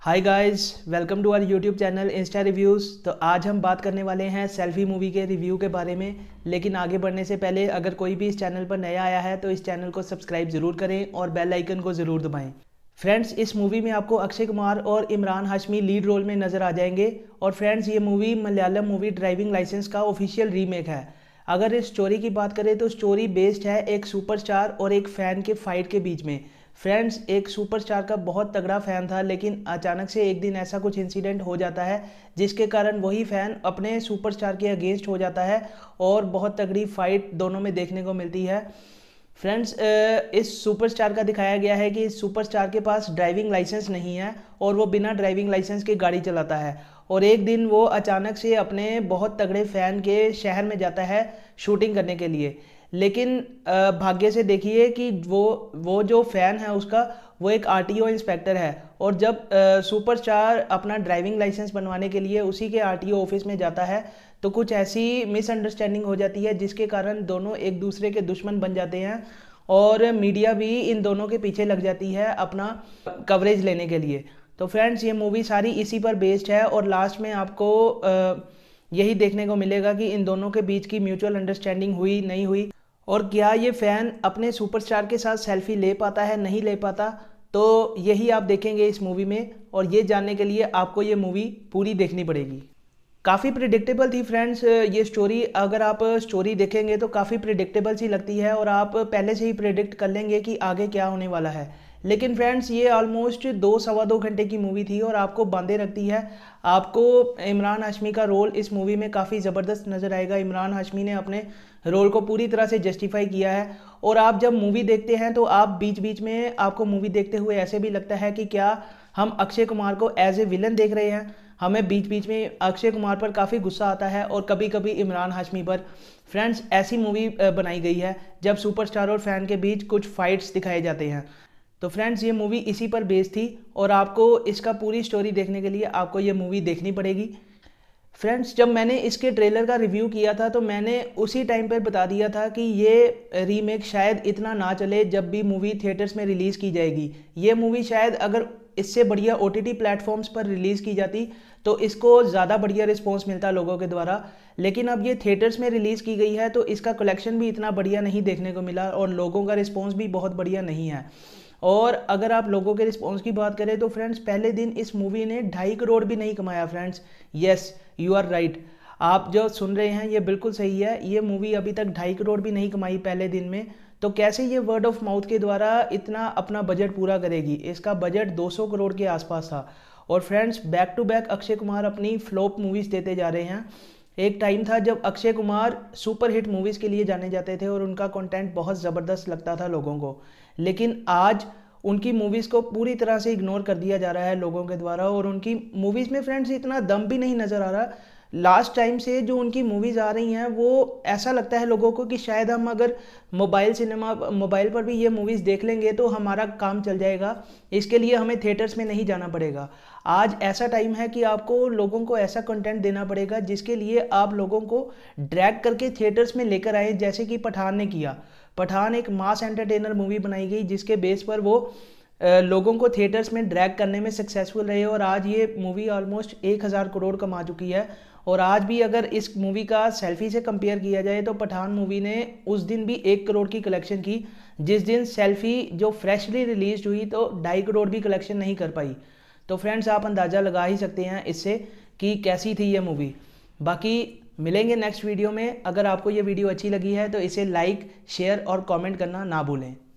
hi guys welcome to our YouTube channel Insta reviews तो आज हम बात करने वाले हैं सेल्फी मूवी के रिव्यू के बारे में लेकिन आगे बढ़ने से पहले अगर कोई भी इस चैनल पर नया आया है तो इस चैनल को सब्सक्राइब ज़रूर करें और बेल आइकन को ज़रूर दबाएं फ्रेंड्स इस मूवी में आपको अक्षय कुमार और इमरान हाशमी लीड रोल में नज़र आ जाएंगे और फ्रेंड्स ये मूवी मलयालम मूवी ड्राइविंग लाइसेंस का ऑफिशियल रीमेक है अगर इस स्टोरी की बात करें तो स्टोरी बेस्ड है एक सुपरस्टार और एक फ़ैन के फाइट के बीच में फ्रेंड्स एक सुपरस्टार का बहुत तगड़ा फ़ैन था लेकिन अचानक से एक दिन ऐसा कुछ इंसिडेंट हो जाता है जिसके कारण वही फ़ैन अपने सुपरस्टार के अगेंस्ट हो जाता है और बहुत तगड़ी फाइट दोनों में देखने को मिलती है फ्रेंड्स इस सुपरस्टार का दिखाया गया है कि इस सुपरस्टार के पास ड्राइविंग लाइसेंस नहीं है और वो बिना ड्राइविंग लाइसेंस के गाड़ी चलाता है और एक दिन वो अचानक से अपने बहुत तगड़े फ़ैन के शहर में जाता है शूटिंग करने के लिए लेकिन भाग्य से देखिए कि वो वो जो फ़ैन है उसका वो एक आर इंस्पेक्टर है और जब सुपर स्टार अपना ड्राइविंग लाइसेंस बनवाने के लिए उसी के आर ऑफिस में जाता है तो कुछ ऐसी मिसअंडरस्टैंडिंग हो जाती है जिसके कारण दोनों एक दूसरे के दुश्मन बन जाते हैं और मीडिया भी इन दोनों के पीछे लग जाती है अपना कवरेज लेने के लिए तो फ्रेंड्स ये मूवी सारी इसी पर बेस्ड है और लास्ट में आपको यही देखने को मिलेगा कि इन दोनों के बीच की म्यूचुअल अंडरस्टैंडिंग हुई नहीं हुई और क्या ये फ़ैन अपने सुपरस्टार के साथ सेल्फी ले पाता है नहीं ले पाता तो यही आप देखेंगे इस मूवी में और ये जानने के लिए आपको ये मूवी पूरी देखनी पड़ेगी काफ़ी प्रिडिक्टेबल थी फ्रेंड्स ये स्टोरी अगर आप स्टोरी देखेंगे तो काफ़ी प्रिडिक्टेबल सी लगती है और आप पहले से ही प्रिडिक्ट कर लेंगे कि आगे क्या होने वाला है लेकिन फ्रेंड्स ये ऑलमोस्ट दो सवा दो घंटे की मूवी थी और आपको बांधे रखती है आपको इमरान हाशमी का रोल इस मूवी में काफ़ी ज़बरदस्त नज़र आएगा इमरान हाशमी ने अपने रोल को पूरी तरह से जस्टिफाई किया है और आप जब मूवी देखते हैं तो आप बीच बीच में आपको मूवी देखते हुए ऐसे भी लगता है कि क्या हम अक्षय कुमार को एज ए विलन देख रहे हैं हमें बीच बीच में अक्षय कुमार पर काफ़ी गुस्सा आता है और कभी कभी इमरान हाशमी पर फ्रेंड्स ऐसी मूवी बनाई गई है जब सुपरस्टार और फैन के बीच कुछ फाइट्स दिखाए जाते हैं तो फ्रेंड्स ये मूवी इसी पर बेस्ड थी और आपको इसका पूरी स्टोरी देखने के लिए आपको ये मूवी देखनी पड़ेगी फ्रेंड्स जब मैंने इसके ट्रेलर का रिव्यू किया था तो मैंने उसी टाइम पर बता दिया था कि ये रीमेक शायद इतना ना चले जब भी मूवी थिएटर्स में रिलीज़ की जाएगी ये मूवी शायद अगर इससे बढ़िया ओ टी प्लेटफॉर्म्स पर रिलीज़ की जाती तो इसको ज़्यादा बढ़िया रिस्पॉन्स मिलता लोगों के द्वारा लेकिन अब ये थिएटर्स में रिलीज़ की गई है तो इसका कलेक्शन भी इतना बढ़िया नहीं देखने को मिला और लोगों का रिस्पॉन्स भी बहुत बढ़िया नहीं है और अगर आप लोगों के रिस्पॉन्स की बात करें तो फ्रेंड्स पहले दिन इस मूवी ने ढाई करोड़ भी नहीं कमाया friends yes you are right आप जो सुन रहे हैं ये बिल्कुल सही है ये मूवी अभी तक ढाई करोड़ भी नहीं कमाई पहले दिन में तो कैसे ये वर्ड ऑफ माउथ के द्वारा इतना अपना बजट पूरा करेगी इसका बजट 200 करोड़ के आसपास था और friends back to back Akshay Kumar अपनी फ्लॉप मूवीज़ देते जा रहे हैं एक टाइम था जब अक्षय कुमार सुपरहिट मूवीज़ के लिए जाने जाते थे और उनका कंटेंट बहुत ज़बरदस्त लगता था लोगों को लेकिन आज उनकी मूवीज़ को पूरी तरह से इग्नोर कर दिया जा रहा है लोगों के द्वारा और उनकी मूवीज़ में फ्रेंड्स इतना दम भी नहीं नज़र आ रहा लास्ट टाइम से जो उनकी मूवीज़ आ रही हैं वो ऐसा लगता है लोगों को कि शायद हम अगर मोबाइल सिनेमा मोबाइल पर भी ये मूवीज़ देख लेंगे तो हमारा काम चल जाएगा इसके लिए हमें थिएटर्स में नहीं जाना पड़ेगा आज ऐसा टाइम है कि आपको लोगों को ऐसा कंटेंट देना पड़ेगा जिसके लिए आप लोगों को ड्रैग करके थिएटर्स में लेकर आए जैसे कि पठान ने किया पठान एक मास एंटरटेनर मूवी बनाई गई जिसके बेस पर वो लोगों को थिएटर्स में ड्रैग करने में सक्सेसफुल रहे और आज ये मूवी ऑलमोस्ट एक हज़ार करोड़ कमा चुकी है और आज भी अगर इस मूवी का सेल्फी से कंपेयर किया जाए तो पठान मूवी ने उस दिन भी एक करोड़ की कलेक्शन की जिस दिन सेल्फी जो फ्रेशली रिलीज हुई तो ढाई करोड़ भी कलेक्शन नहीं कर पाई तो फ्रेंड्स आप अंदाज़ा लगा ही सकते हैं इससे कि कैसी थी ये मूवी बाकी मिलेंगे नेक्स्ट वीडियो में अगर आपको ये वीडियो अच्छी लगी है तो इसे लाइक शेयर और कमेंट करना ना भूलें